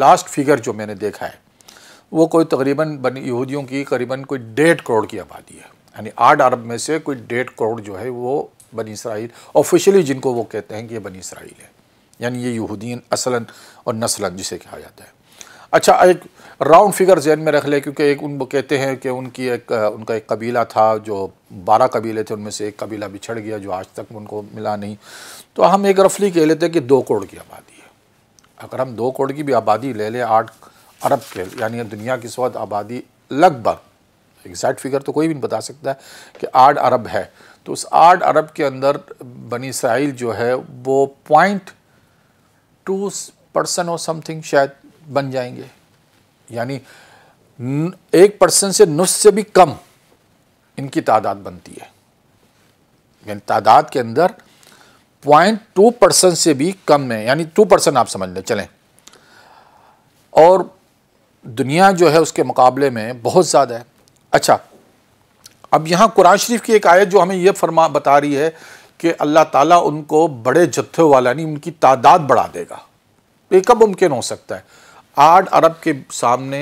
last figure जो मैंने देखा है वो कोई तकरीबन बनी यहूदियों की करीबन कोई डेढ़ करोड़ की आबादी है यानी आठ अरब में से कोई डेढ़ करोड़ जो है वो बनी इसराइल ऑफिशियली जिनको वो कहते हैं कि ये बनी इसराइल है यानी ये यहूदीन असलन और नस्लन जिसे कहा जाता है अच्छा एक राउंड फिगर जहन में रख ले क्योंकि एक उन कहते हैं कि उनकी एक उनका एक कबीला था जो बारह कबीले थे उनमें से एक कबीला बिछड़ गया जो आज तक उनको मिला नहीं तो हम एक रफली कह लेते हैं कि दो करोड़ की आबादी अगर हम दो करोड़ की भी आबादी ले लें आठ अरब के यानी दुनिया की स्वाद आबादी लगभग एग्जैक्ट फिगर तो कोई भी नहीं बता सकता है कि आठ अरब है तो उस आठ अरब के अंदर बनी इसराइल जो है वो पॉइंट टू परसेंट और समथिंग शायद बन जाएंगे यानी एक परसेंट से नुस से भी कम इनकी तादाद बनती है यानी तादाद के अंदर पॉइंट टू परसेंट से भी कम है यानी टू परसेंट आप समझ लें चलें और दुनिया जो है उसके मुकाबले में बहुत ज़्यादा है अच्छा अब यहाँ कुरान शरीफ की एक आयत जो हमें यह फरमा बता रही है कि अल्लाह ताला उनको बड़े जत्थों वाला यानी उनकी तादाद बढ़ा देगा ये कब मुमकिन हो सकता है आठ अरब के सामने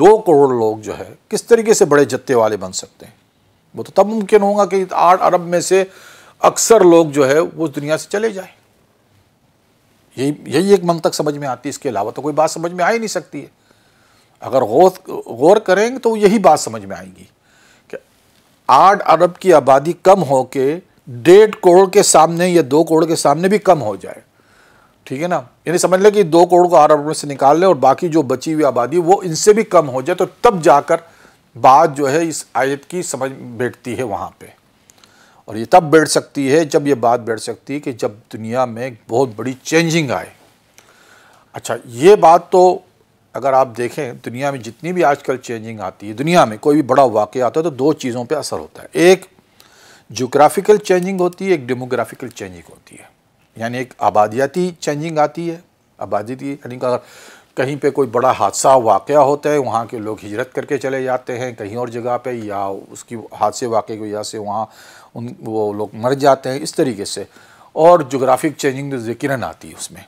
दो करोड़ लोग जो है किस तरीके से बड़े जत्थे वाले बन सकते हैं वो तो तब मुमकिन होगा कि आठ अरब में से अक्सर लोग जो है वो दुनिया से चले जाए यही यही एक मंतक समझ में आती है इसके अलावा तो कोई बात समझ में आ ही नहीं सकती है अगर गौर गौर करेंगे तो यही बात समझ में आएगी कि आठ अरब की आबादी कम हो के डेढ़ करोड़ के सामने या दो करोड़ के सामने भी कम हो जाए ठीक है ना यानी समझ लें कि दो करोड़ को आठ अरब में से निकाल लें और बाकी जो बची हुई आबादी वो इनसे भी कम हो जाए तो तब जाकर बात जो है इस आयत की समझ बैठती है वहाँ पर और ये तब बैठ सकती है जब ये बात बैठ सकती है कि जब दुनिया में बहुत बड़ी चेंजिंग आए अच्छा ये बात तो अगर आप देखें दुनिया में जितनी भी आजकल चेंजिंग आती है दुनिया में कोई भी बड़ा वाक़ आता है तो दो चीज़ों पर असर होता है एक जोग्राफ़िकल चेंजिंग होती है एक डेमोग्राफिकल चेंजिंग होती है यानी एक आबादियाती चेंजिंग आती है आबादी यानी अगर कहीं पे कोई बड़ा हादसा वाक़ होता है वहाँ के लोग हिजरत करके चले जाते हैं कहीं और जगह पे या उसकी हादसे वाक़े की वजह से वहाँ उन वो लोग मर जाते हैं इस तरीके से और जोग्राफिक चेंजिंग तो ज़िक्रन आती है उसमें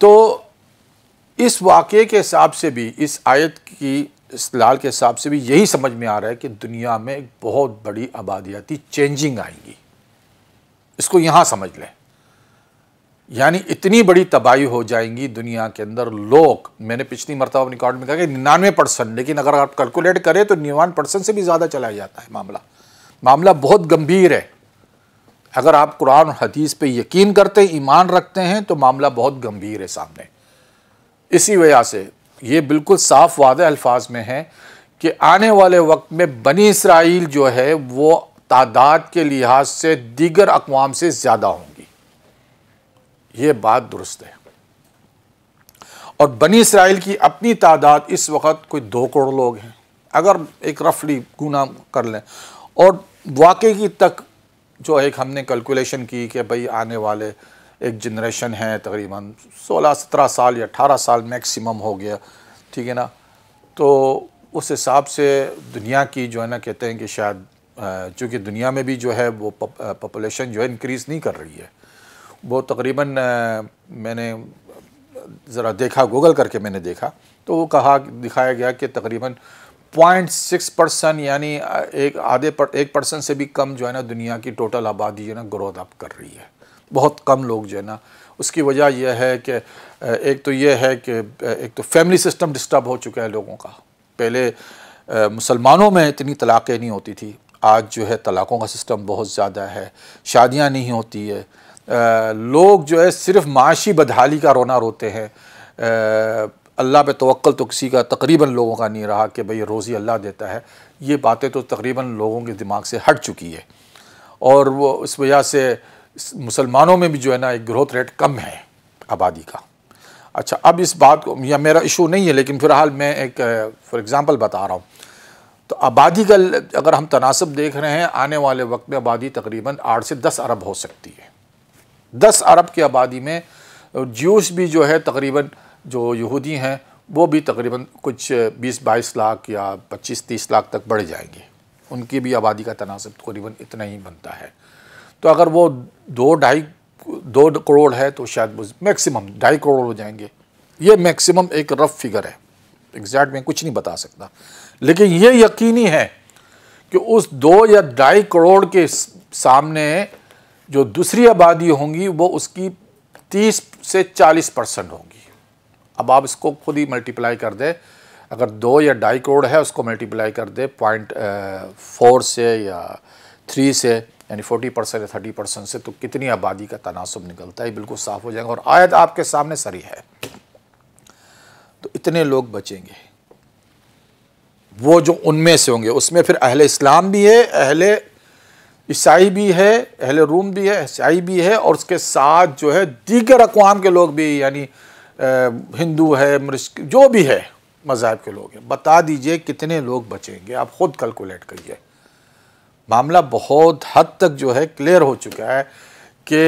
तो इस वाक़े के हिसाब से भी इस आयत की इस लाल के हिसाब से भी यही समझ में आ रहा है कि दुनिया में एक बहुत बड़ी आबादियाती चेंजिंग आएंगी इसको यहाँ समझ लें यानी इतनी बड़ी तबाही हो जाएंगी दुनिया के अंदर लोग मैंने पिछली मरतब रिकॉर्ड में कहा कि निन्यानवे परसेंट लेकिन अगर आप कैलकुलेट करें तो निन्यानवे परसेंट से भी ज़्यादा चला जाता है मामला मामला बहुत गंभीर है अगर आप कुरान और हदीस पे यकीन करते ईमान रखते हैं तो मामला बहुत गंभीर है सामने इसी वजह से ये बिल्कुल साफ वादे अल्फाज में है कि आने वाले वक्त में बनी इसराइल जो है वो तादाद के लिहाज से दीगर अकवाम से ज़्यादा होंगे ये बात दुरुस्त है और बनी इसराइल की अपनी तादाद इस वक्त कोई दो करोड़ लोग हैं अगर एक रफली गुना कर लें और वाकई की तक जो एक हमने कैलकुलेशन की कि भाई आने वाले एक जनरेशन है तकरीबन 16 17 साल या 18 साल मैक्सिमम हो गया ठीक है ना तो उस हिसाब से दुनिया की जो है ना कहते हैं कि शायद चूँकि दुनिया में भी जो है वो पॉपुलेशन जो है इंक्रीज़ नहीं कर रही है वो तकरीबन मैंने ज़रा देखा गूगल करके मैंने देखा तो वो कहा दिखाया गया कि तकरीबन पॉइंट सिक्स परसेंट यानी एक आधे पर एक परसेंट से भी कम जो है ना दुनिया की टोटल आबादी जो है ना ग्रोथ अप कर रही है बहुत कम लोग जो है ना उसकी वजह यह है कि एक तो यह है कि एक तो फैमिली सिस्टम डिस्टर्ब हो चुका है लोगों का पहले मुसलमानों में इतनी तलाक़ें नहीं होती थी आज जो है तलाक़ों का सिस्टम बहुत ज़्यादा है शादियाँ नहीं होती है लोग जो है सिर्फ माशी बदहाली का रोना रोते हैं अल्लाह पे तवक्ल तो किसी का तकरीबन लोगों का नहीं रहा कि भाई रोज़ी अल्लाह देता है ये बातें तो तकरीबन लोगों के दिमाग से हट चुकी है और वो इस वजह से मुसलमानों में भी जो है ना एक ग्रोथ रेट कम है आबादी का अच्छा अब इस बात को या मेरा इशू नहीं है लेकिन फ़िलहाल मैं एक फॉर एग्ज़ाम्पल बता रहा हूँ तो आबादी का अगर हम तनासब देख रहे हैं आने वाले वक्त में आबादी तकरीबन आठ से दस अरब हो सकती है दस अरब की आबादी में ज्यूस भी जो है तकरीबन जो यहूदी हैं वो भी तकरीबन कुछ बीस बाईस लाख या पच्चीस तीस लाख तक बढ़ जाएंगे उनकी भी आबादी का तनासब तकरीबन इतना ही बनता है तो अगर वो दो ढाई दो करोड़ है तो शायद वो मैक्सिमम ढाई करोड़ हो जाएंगे ये मैक्सिमम एक रफ फिगर है एग्जैक्ट में कुछ नहीं बता सकता लेकिन ये यकीनी है कि उस दो या ढाई करोड़ के सामने जो दूसरी आबादी होंगी वो उसकी 30 से 40 परसेंट होगी अब आप इसको खुद ही मल्टीप्लाई कर दें अगर दो या ढाई करोड़ है उसको मल्टीप्लाई कर दे पॉइंट फोर से या थ्री से यानी फोर्टी परसेंट या थर्टी परसेंट से तो कितनी आबादी का तनासब निकलता है बिल्कुल साफ हो जाएगा और आयत आपके सामने सरी है तो इतने लोग बचेंगे वो जो उनमें से होंगे उसमें फिर अहले इस्लाम भी है अहले ईसाई भी है अहल रूम भी है ईसाई भी है और उसके साथ जो है दीगर अकवाम के लोग भी यानी हिंदू है जो भी है मज़ाहब के लोग हैं बता दीजिए कितने लोग बचेंगे आप ख़ुद कैलकुलेट करिए मामला बहुत हद तक जो है क्लियर हो चुका है कि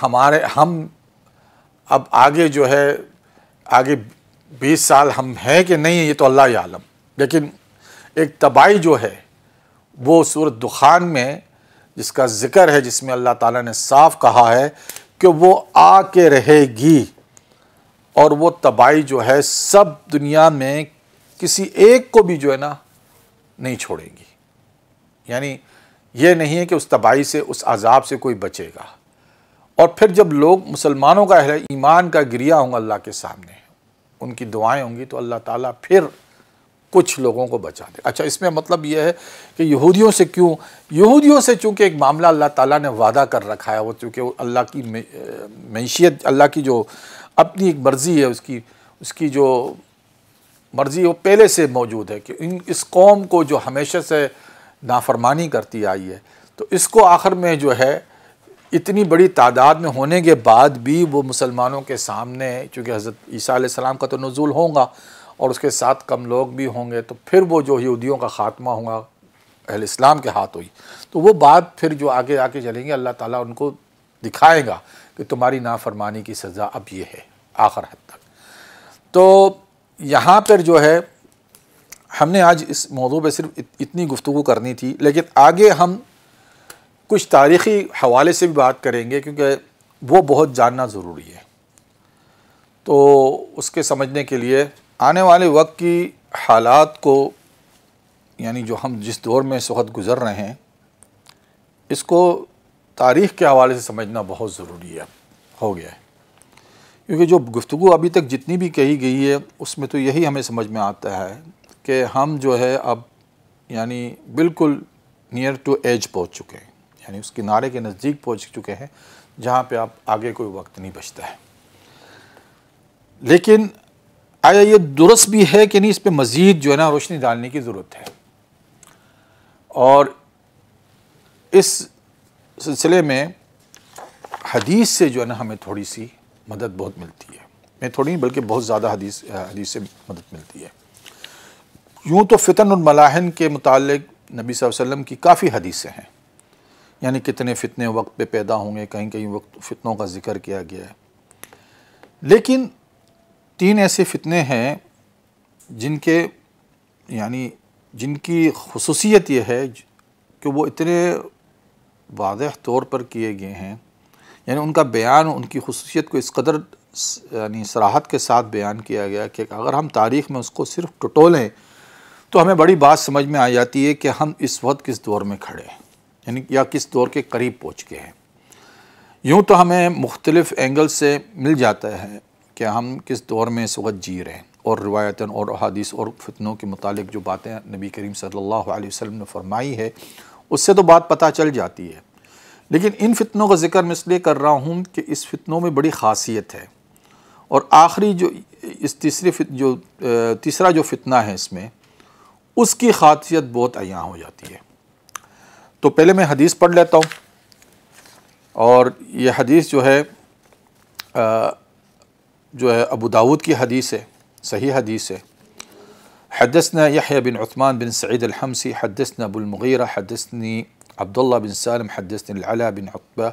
हमारे हम अब आगे जो है आगे 20 साल हम हैं कि नहीं ये तो अल्लाह आलम लेकिन एक तबाही जो है वो सूरत दुखान में जिसका ज़िक्र है जिसमें अल्लाह ताला ने साफ कहा है कि वो आके रहेगी और वो तबाही जो है सब दुनिया में किसी एक को भी जो है ना नहीं छोड़ेगी यानी ये नहीं है कि उस तबाही से उस अजाब से कोई बचेगा और फिर जब लोग मुसलमानों का ईमान का गिरिया होंगे अल्लाह के सामने उनकी दुआएं होंगी तो अल्लाह ताला फिर कुछ लोगों को बचा दे अच्छा इसमें मतलब यह है कि यहूदियों से क्यों यहूदियों से चूंकि एक मामला अल्लाह ताला ने वादा कर रखा है वो चूँकि अल्लाह की मैशियत अल्लाह की जो अपनी एक मर्ज़ी है उसकी उसकी जो मर्ज़ी वो पहले से मौजूद है कि इन इस कौम को जो हमेशा से नाफरमानी करती आई है तो इसको आखिर में जो है इतनी बड़ी तादाद में होने के बाद भी वो मुसलमानों के सामने चूँकि हज़रत ईसा सलाम का तो नज़ुल होगा और उसके साथ कम लोग भी होंगे तो फिर वो जो यहूदियों का ख़ात्मा होगा अहल इस्लाम के हाथ हुई तो वो बात फिर जो आगे आके चलेंगे अल्लाह ताला उनको दिखाएगा कि तुम्हारी नाफरमानी की सज़ा अब ये है आखिर हद तक तो यहाँ पर जो है हमने आज इस मौजू पर सिर्फ इतनी गुफ्तु करनी थी लेकिन आगे हम कुछ तारीख़ी हवाले से भी बात करेंगे क्योंकि वो बहुत जानना ज़रूरी है तो उसके समझने के लिए आने वाले वक्त की हालात को यानी जो हम जिस दौर में इस वक्त गुज़र रहे हैं इसको तारीख़ के हवाले से समझना बहुत ज़रूरी है हो गया है क्योंकि जो गुफ्तु अभी तक जितनी भी कही गई है उसमें तो यही हमें समझ में आता है कि हम जो है अब यानी बिल्कुल नियर टू एज पहुंच चुके हैं यानी उस किनारे के नज़दीक पहुंच चुके हैं जहां पे आप आगे कोई वक्त नहीं बचता है लेकिन आया ये दुरुस्त भी है कि नहीं इस पर मज़ीद जो है ना रोशनी डालने की ज़रूरत है और इस सिलसिले में हदीस से जो है ना हमें थोड़ी सी मदद बहुत मिलती है मैं थोड़ी नहीं बल्कि बहुत ज़्यादा हदीस हदीस से मदद मिलती है यूँ तो फ़ितन और मलाहन के मुतल नबी वसल्लम की काफ़ी हदीसें हैं यानी कितने फ़ितने वक्त पे पैदा होंगे कहीं कहीं वक्त फ़ितनों का ज़िक्र किया गया है लेकिन तीन ऐसे फितने हैं जिनके यानी जिनकी खसूसियत यह है कि वो इतने वाज तौर पर किए गए हैं यानी उनका बयान उनकी खसूसियत को इस कदर यानी सराहत के साथ बयान किया गया कि अगर हम तारीख़ में उसको सिर्फ टटोलें तो हमें बड़ी बात समझ में आ जाती है कि हम इस वक्त किस दौर में खड़े हैं यानी या किस दौर के करीब पहुँच गए हैं यूँ तो हमें मुख्तलिफ़ एंगल से मिल जाता है कि हम किस दौर में इस वक्त जी रहे हैं और रवायता और अहादीस और फितनों के मुतालिक जो बातें नबी करीम सल्लल्लाहु अलैहि वसल्लम ने फरमाई है उससे तो बात पता चल जाती है लेकिन इन फितनों का जिक्र मैं इसलिए कर रहा हूँ कि इस फितनों में बड़ी खासियत है और आखिरी जो इस तीसरे जो तीसरा जो फितना है इसमें उसकी खासियत बहुत अयाँ हो जाती है तो पहले मैं हदीस पढ़ लेता हूँ और यह हदीस जो है आ, ابو داود کی حدیث ہے صحیح حدیث ہے حدثنا يحيى بن عثمان بن سعيد الحمسي حدثنا ابو المغيره حدثني عبد الله بن سالم حدثني العلاء بن عقبة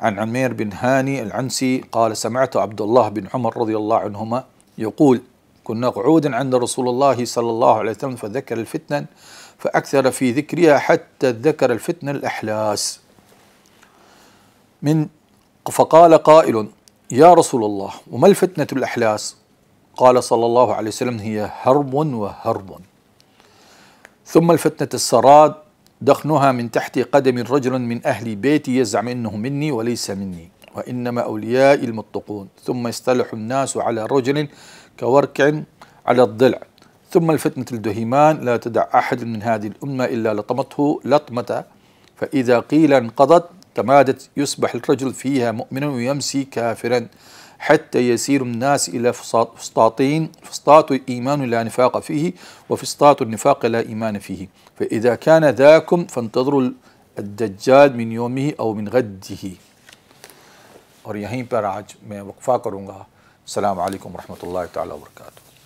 عن عمير بن هاني العنسي قال سمعت عبد الله بن عمر رضي الله عنهما يقول كنا قعودا عند رسول الله صلى الله عليه وسلم فذكر الفتنة فأكثر في ذكرها حتى ذكر الفتنة الأحلاس من فقال قائل يا رسول الله وما الفتنة الأحلاس قال صلى الله عليه وسلم هي هرب وهرب ثم الفتنة السراد دخنها من تحت قدم رجل من أهل بيتي يزعم أنه مني وليس مني وإنما أوليائي المتقون ثم يستلح الناس على رجل كوركع على الضلع ثم الفتنة الدهيمان لا تدع أحد من هذه الأمة إلا لطمته لطمة فإذا قيل انقضت كمادة يصبح الرجل فيها مؤمنا ويمسي كافرا حتى يسير الناس إلى فسطاطين فسطاط إيمان لا نفاق فيه وفسطاط النفاق لا إيمان فيه فإذا كان ذاكم فانتظروا الدجال من يومه أو من غده اور یہیں پر آج میں وقفہ کروں گا السلام علیکم ورحمۃ اللہ تعالی وبرکاتہ